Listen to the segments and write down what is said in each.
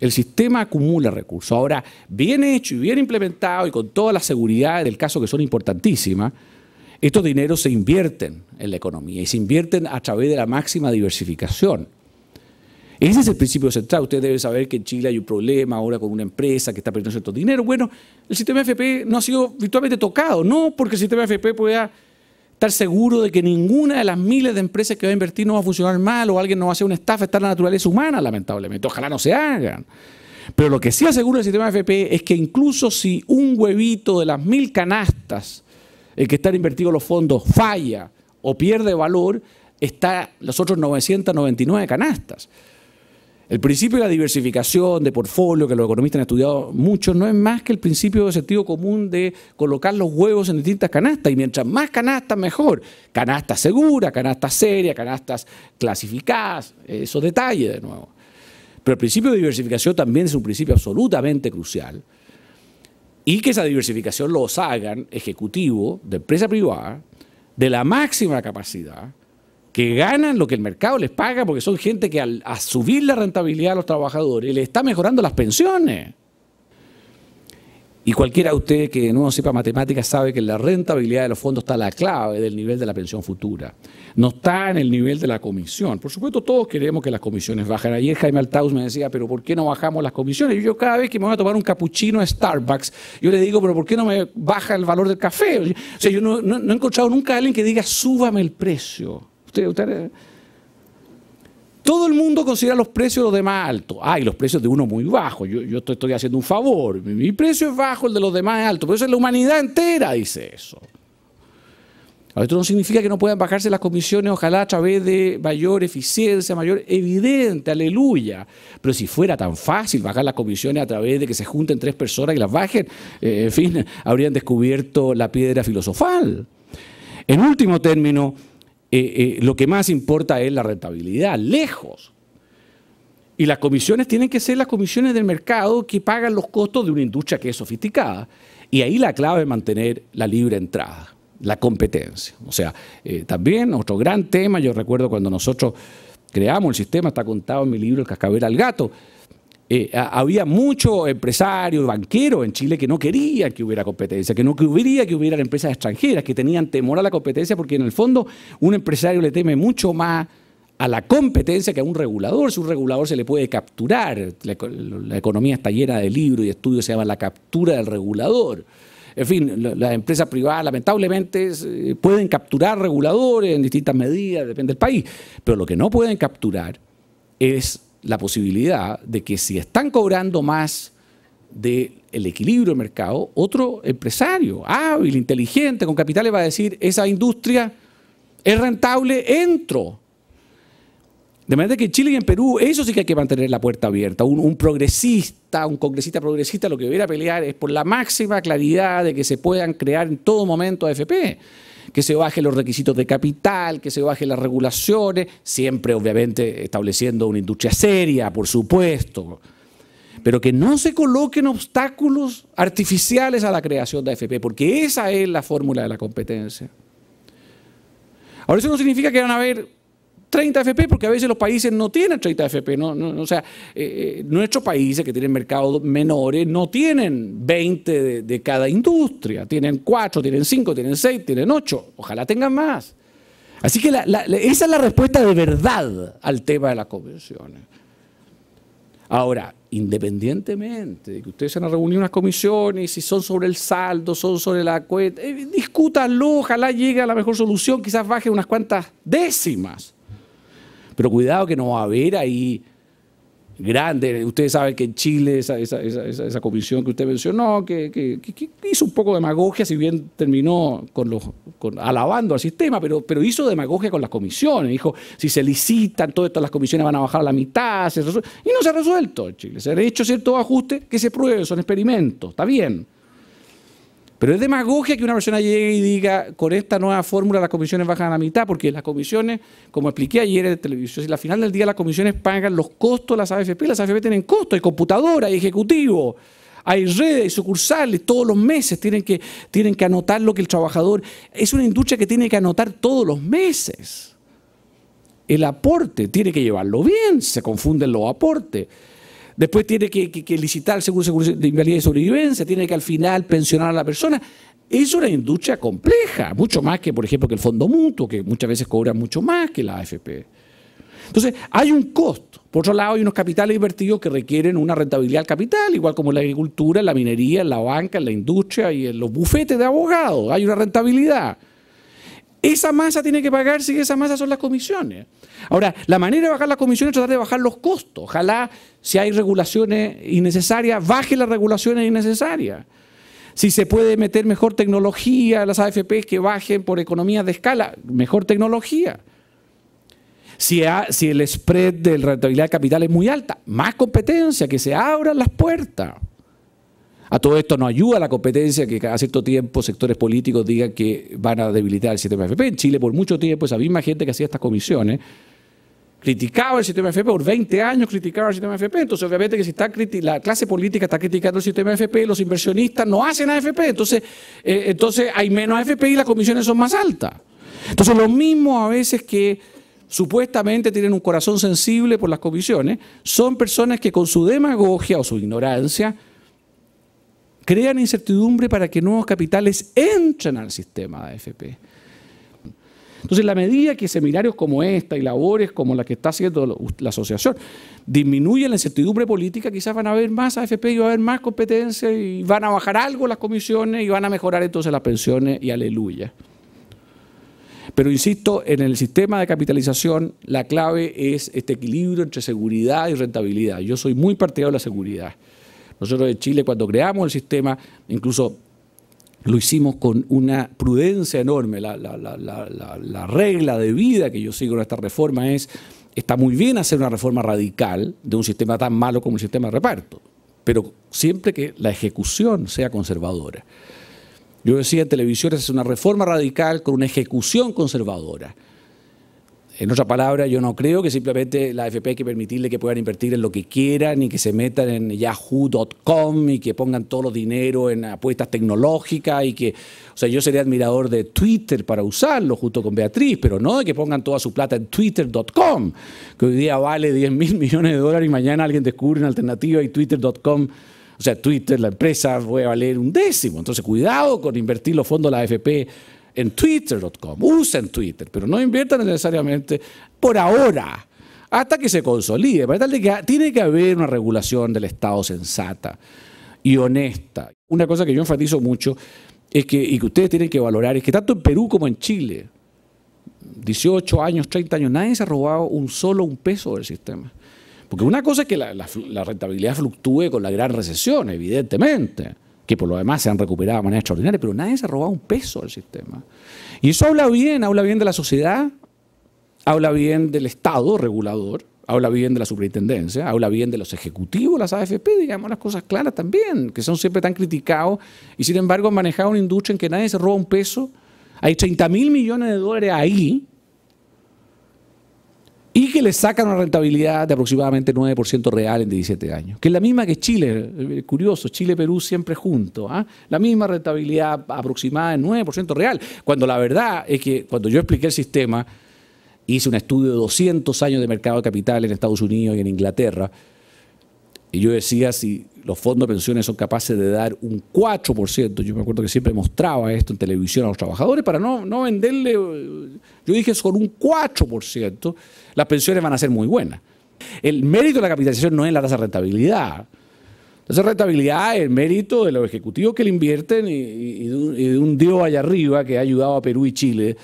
El sistema acumula recursos. Ahora, bien hecho y bien implementado y con todas las seguridades del caso que son importantísimas, estos dineros se invierten en la economía y se invierten a través de la máxima diversificación. Ese es el principio central. Usted debe saber que en Chile hay un problema ahora con una empresa que está perdiendo cierto dinero. Bueno, el sistema FP no ha sido virtualmente tocado, no porque el sistema FP pueda estar seguro de que ninguna de las miles de empresas que va a invertir no va a funcionar mal o alguien no va a hacer una estafa, está en la naturaleza humana, lamentablemente. Ojalá no se hagan. Pero lo que sí asegura el sistema FP e es que incluso si un huevito de las mil canastas en que están invertidos los fondos falla o pierde valor, está los otros 999 canastas. El principio de la diversificación de portfolio, que los economistas han estudiado mucho, no es más que el principio de sentido común de colocar los huevos en distintas canastas. Y mientras más canastas, mejor. Canastas seguras, canastas serias, canastas clasificadas, esos detalles de nuevo. Pero el principio de diversificación también es un principio absolutamente crucial. Y que esa diversificación los hagan ejecutivo de empresa privada de la máxima capacidad que ganan lo que el mercado les paga, porque son gente que al a subir la rentabilidad a los trabajadores le está mejorando las pensiones. Y cualquiera de ustedes que no sepa matemáticas sabe que la rentabilidad de los fondos está la clave del nivel de la pensión futura. No está en el nivel de la comisión. Por supuesto, todos queremos que las comisiones bajen. Ayer Jaime Altaus me decía, pero ¿por qué no bajamos las comisiones? yo cada vez que me voy a tomar un capuchino a Starbucks, yo le digo, pero ¿por qué no me baja el valor del café? O sea, yo no he encontrado nunca a alguien que diga, súbame el precio. Eh. todo el mundo considera los precios de los demás altos. Ah, y los precios de uno muy bajos. Yo, estoy, haciendo un favor. Mi, precio es bajo, el de los demás es alto. Pero eso es la humanidad entera, dice eso. esto no significa que no puedan bajarse las comisiones, ojalá a través de mayor eficiencia, mayor evidente, aleluya. Pero si fuera tan fácil bajar las comisiones a través de que se junten tres personas y las bajen, eh, en fin, habrían descubierto la piedra filosofal. En último término, eh, eh, lo que más importa es la rentabilidad, lejos. Y las comisiones tienen que ser las comisiones del mercado que pagan los costos de una industria que es sofisticada. Y ahí la clave es mantener la libre entrada, la competencia. O sea, eh, también otro gran tema, yo recuerdo cuando nosotros creamos el sistema, está contado en mi libro El cascabel al gato, eh, había muchos empresarios, banqueros en Chile que no querían que hubiera competencia, que no hubiera que hubieran empresas extranjeras, que tenían temor a la competencia, porque en el fondo un empresario le teme mucho más a la competencia que a un regulador. Si un regulador se le puede capturar, la, economía está llena de libros y estudios, se llama la captura del regulador. En fin, las empresas privadas lamentablemente eh, pueden capturar reguladores en distintas medidas, depende del país, pero lo que no pueden capturar es la posibilidad de que si están cobrando más del el equilibrio de mercado, otro empresario hábil, inteligente, con capitales va a decir, esa industria es rentable, entro. De manera que en Chile y en Perú, eso sí que hay que mantener la puerta abierta. Un, progresista, un congresista progresista, lo que debería pelear es por la máxima claridad de que se puedan crear en todo momento AFP que se bajen los requisitos de capital, que se bajen las regulaciones, siempre obviamente estableciendo una industria seria, por supuesto, pero que no se coloquen obstáculos artificiales a la creación de AFP, porque esa es la fórmula de la competencia. Ahora, eso no significa que van a haber 30 FP, porque a veces los países no tienen 30 FP. No, o sea, eh, eh, nuestros países que tienen mercados menores no tienen 20 de, cada industria. Tienen 4, tienen 5, tienen 6, tienen 8. Ojalá tengan más. Así que esa es la respuesta de verdad al tema de las comisiones Ahora, independientemente de que ustedes se han reunido unas comisiones, si son sobre el saldo, son sobre la cuenta, eh, discútanlo, ojalá llegue a la mejor solución, quizás baje unas cuantas décimas. Pero cuidado que no va a haber ahí grandes. Ustedes saben que en Chile esa, esa, comisión que usted mencionó, que, que, hizo un poco de demagogia, si bien terminó con los, con, alabando al sistema, pero, pero hizo demagogia con las comisiones. Dijo, si se licitan, todas estas las comisiones van a bajar a la mitad. y no se ha resuelto en Chile. Se han hecho ciertos ajustes que se prueben, son experimentos, está bien. Pero es demagogia que una persona llegue y diga, con esta nueva fórmula las comisiones bajan a la mitad, porque las comisiones, como expliqué ayer en televisión, si al final del día las comisiones pagan los costos de las AFP, las AFP tienen costos, hay computadora, hay ejecutivo, hay redes, hay sucursales, todos los meses tienen que, tienen que anotar lo que el trabajador... Es una industria que tiene que anotar todos los meses. El aporte tiene que llevarlo bien, se confunden los aportes. Después tiene que, licitar el seguro, de invalidez y sobrevivencia, tiene que al final pensionar a la persona. Es una industria compleja, mucho más que, por ejemplo, que el fondo mutuo, que muchas veces cobra mucho más que la AFP. Entonces, hay un costo. Por otro lado, hay unos capitales invertidos que requieren una rentabilidad al capital, igual como la agricultura, la minería, la banca, la industria y los bufetes de abogados. Hay una rentabilidad. Esa masa tiene que pagar, si esa masa son las comisiones. Ahora, la manera de bajar las comisiones es tratar de bajar los costos. Ojalá, si hay regulaciones innecesarias, baje las regulaciones innecesarias. Si se puede meter mejor tecnología, a las AFPs que bajen por economías de escala, mejor tecnología. Si, si el spread de rentabilidad de capital es muy alta, más competencia, que se abran las puertas. A todo esto no ayuda la competencia que cada cierto tiempo sectores políticos digan que van a debilitar el sistema FP. En Chile por mucho tiempo esa misma gente que hacía estas comisiones criticaba el sistema FP, por 20 años criticaba el sistema FP, entonces obviamente que si está la clase política está criticando el sistema FP, los inversionistas no hacen AFP, entonces, eh, entonces hay menos AFP y las comisiones son más altas. Entonces los mismos a veces que supuestamente tienen un corazón sensible por las comisiones, son personas que con su demagogia o su ignorancia crean incertidumbre para que nuevos capitales entren al sistema de AFP. Entonces, la medida que seminarios como esta y labores como la que está haciendo la asociación disminuyen la incertidumbre política, quizás van a haber más AFP y va a haber más competencia y van a bajar algo las comisiones y van a mejorar entonces las pensiones y aleluya. Pero insisto, en el sistema de capitalización la clave es este equilibrio entre seguridad y rentabilidad. Yo soy muy partidario de la seguridad. Nosotros en Chile cuando creamos el sistema, incluso lo hicimos con una prudencia enorme. La, regla de vida que yo sigo en esta reforma es, está muy bien hacer una reforma radical de un sistema tan malo como el sistema de reparto, pero siempre que la ejecución sea conservadora. Yo decía en televisión, es una reforma radical con una ejecución conservadora. En otra palabra, yo no creo que simplemente la AFP hay que permitirle que puedan invertir en lo que quieran y que se metan en yahoo.com y que pongan todo los dinero en apuestas tecnológicas y que, o sea, yo sería admirador de Twitter para usarlo junto con Beatriz, pero no de que pongan toda su plata en twitter.com, que hoy día vale 10 mil millones de dólares y mañana alguien descubre una alternativa y twitter.com o sea, Twitter, la empresa, puede valer un décimo. Entonces, cuidado con invertir los fondos de la AFP en twitter.com. Usen Twitter, pero no inviertan necesariamente por ahora, hasta que se consolide. Para tal de que tiene que haber una regulación del Estado sensata y honesta. Una cosa que yo enfatizo mucho es que, y que ustedes tienen que valorar es que tanto en Perú como en Chile, 18 años, 30 años, nadie se ha robado un solo un peso del sistema. Porque una cosa es que la rentabilidad fluctúe con la gran recesión, evidentemente que por lo demás se han recuperado de manera extraordinaria, pero nadie se ha robado un peso del sistema. Y eso habla bien, habla bien de la sociedad, habla bien del Estado regulador, habla bien de la superintendencia, habla bien de los ejecutivos, las AFP, digamos las cosas claras también, que son siempre tan criticados y sin embargo han manejado una industria en que nadie se roba un peso. Hay 30 mil millones de dólares ahí y que le sacan una rentabilidad de aproximadamente 9% real en 17 años, que es la misma que Chile, eh, curioso, Chile-Perú siempre juntos, ¿ah? la misma rentabilidad aproximada en 9% real, cuando la verdad es que cuando yo expliqué el sistema, hice un estudio de 200 años de mercado de capital en Estados Unidos y en Inglaterra, y yo decía, si los fondos de pensiones son capaces de dar un 4%, yo me acuerdo que siempre mostraba esto en televisión a los trabajadores para no, venderle, yo dije, con un 4%, las pensiones van a ser muy buenas. El mérito de la capitalización no es la tasa de rentabilidad. La tasa de rentabilidad es el mérito de los ejecutivos que le invierten y, de un, dios allá arriba que ha ayudado a Perú y Chile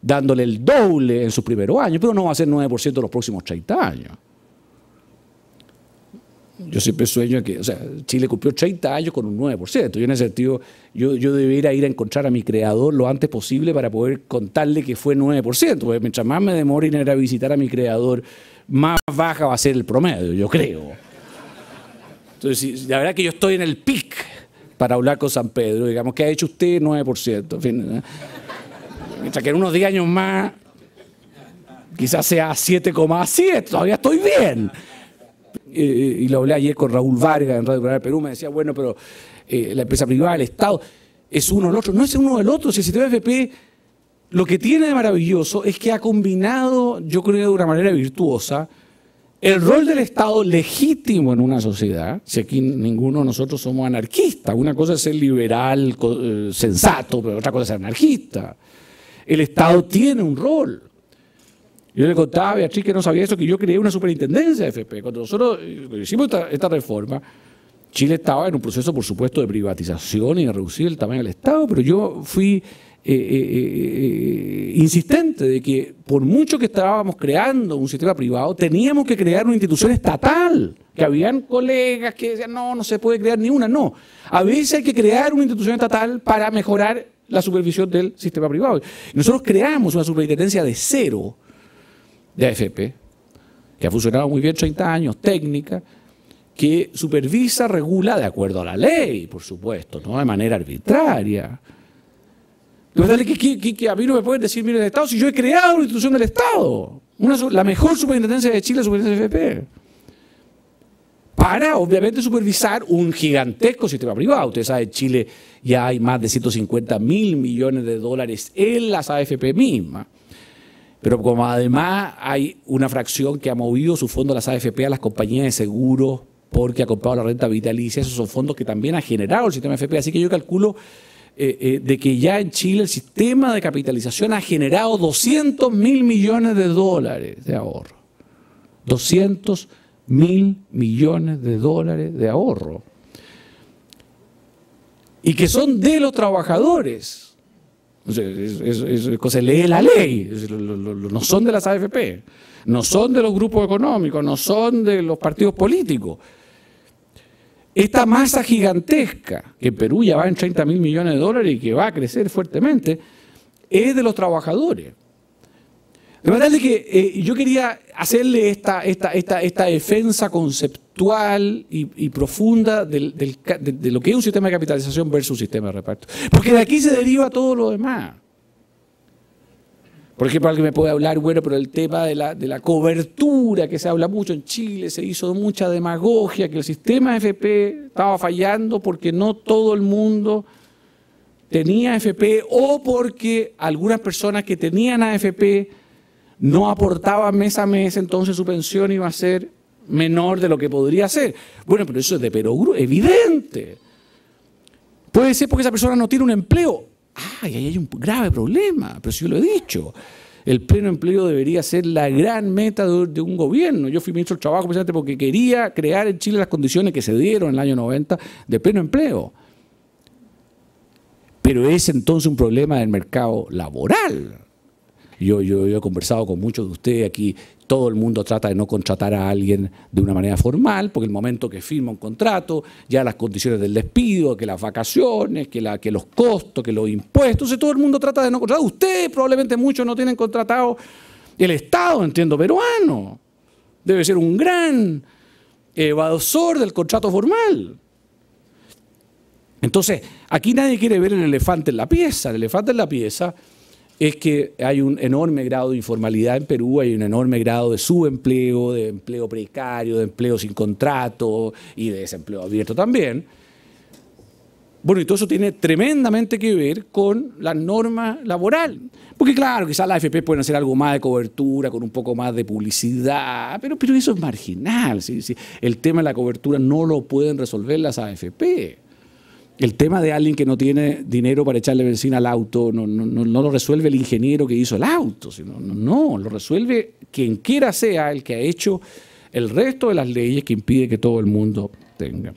dándole el doble en sus primeros años, pero no va a ser 9% en los próximos 30 años. Yo siempre sueño que, o sea, Chile cumplió 30 años con un 9%. Yo en ese sentido, yo, yo debiera ir a encontrar a mi creador lo antes posible para poder contarle que fue 9%, porque mientras más me demore en ir a visitar a mi creador, más baja va a ser el promedio, yo creo. Entonces, la verdad que yo estoy en el pic para hablar con San Pedro, digamos, ¿qué ha hecho usted? 9%. Mientras que en unos 10 años más, quizás sea 7,7, todavía estoy bien. Eh, eh, y lo hablé ayer con Raúl Vargas en Radio Canal Perú, me decía, bueno, pero eh, la empresa privada, el Estado, es uno o el otro. No es uno o el otro. Si el sistema FP lo que tiene de maravilloso es que ha combinado, yo creo, que de una manera virtuosa, el rol del Estado legítimo en una sociedad, si aquí ninguno de nosotros somos anarquistas, una cosa es ser liberal, sensato, pero otra cosa es ser anarquista. El Estado tiene un rol. Yo le contaba a Beatriz que no sabía eso, que yo creé una superintendencia de FP. Cuando nosotros eh, hicimos esta, reforma, Chile estaba en un proceso, por supuesto, de privatización y de reducir el tamaño del Estado, pero yo fui eh, eh, insistente de que por mucho que estábamos creando un sistema privado, teníamos que crear una institución estatal, que habían colegas que decían, no, no se puede crear ni una, no. A veces hay que crear una institución estatal para mejorar la supervisión del sistema privado. Nosotros creamos una superintendencia de cero, de AFP, que ha funcionado muy bien 30 años, técnica, que supervisa, regula de acuerdo a la ley, por supuesto, no de manera arbitraria. Lo que, que, a mí no me pueden decir, mire, el Estado, si yo he creado una institución del Estado, una, la mejor superintendencia de Chile, la superintendencia de AFP. para obviamente supervisar un gigantesco sistema privado. Ustedes saben, en Chile ya hay más de 150 mil millones de dólares en las AFP mismas pero como además hay una fracción que ha movido su fondo a las AFP, a las compañías de seguros, porque ha comprado la renta vitalicia, esos son fondos que también ha generado el sistema AFP. Así que yo calculo eh, eh, de que ya en Chile el sistema de capitalización ha generado 200 mil millones de dólares de ahorro. 200 mil millones de dólares de ahorro. Y que son de los trabajadores se lee la ley, no son de las AFP, no son de los grupos económicos, no son de los partidos políticos. Esta masa gigantesca, que en Perú ya va en 30 mil millones de dólares y que va a crecer fuertemente, es de los trabajadores. De que eh, yo quería hacerle esta, esta defensa conceptual y, profunda de, lo que es un sistema de capitalización versus un sistema de reparto. Porque de aquí se deriva todo lo demás. Por ejemplo, alguien me puede hablar, bueno, pero el tema de la, cobertura, que se habla mucho en Chile, se hizo mucha demagogia, que el sistema FP estaba fallando porque no todo el mundo tenía AFP o porque algunas personas que tenían AFP no aportaban mes a mes, entonces su pensión iba a ser menor de lo que podría ser. Bueno, pero eso es de perú evidente. Puede ser porque esa persona no tiene un empleo. Ah, ahí hay un grave problema, pero si yo lo he dicho. El pleno empleo debería ser la gran meta de, de un gobierno. Yo fui ministro del Trabajo precisamente porque quería crear en Chile las condiciones que se dieron en el año 90 de pleno empleo. Pero es entonces un problema del mercado laboral. Yo, he conversado con muchos de ustedes aquí, todo el mundo trata de no contratar a alguien de una manera formal, porque el momento que firma un contrato, ya las condiciones del despido, que las vacaciones, que, que los costos, que los impuestos, entonces todo el mundo trata de no contratar. Ustedes probablemente muchos no tienen contratado el Estado, entiendo, peruano. Debe ser un gran evasor del contrato formal. Entonces, aquí nadie quiere ver el elefante en la pieza. El elefante en la pieza es que hay un enorme grado de informalidad en Perú, hay un enorme grado de subempleo, de empleo precario, de empleo sin contrato y de desempleo abierto también. Bueno, y todo eso tiene tremendamente que ver con la norma laboral. Porque claro, quizás la AFP pueden hacer algo más de cobertura, con un poco más de publicidad, pero, pero eso es marginal. ¿sí? El tema de la cobertura no lo pueden resolver las AFP el tema de alguien que no tiene dinero para echarle benzina al auto no, no, no, no lo resuelve el ingeniero que hizo el auto, sino, no, lo resuelve quien quiera sea el que ha hecho el resto de las leyes que impide que todo el mundo tenga.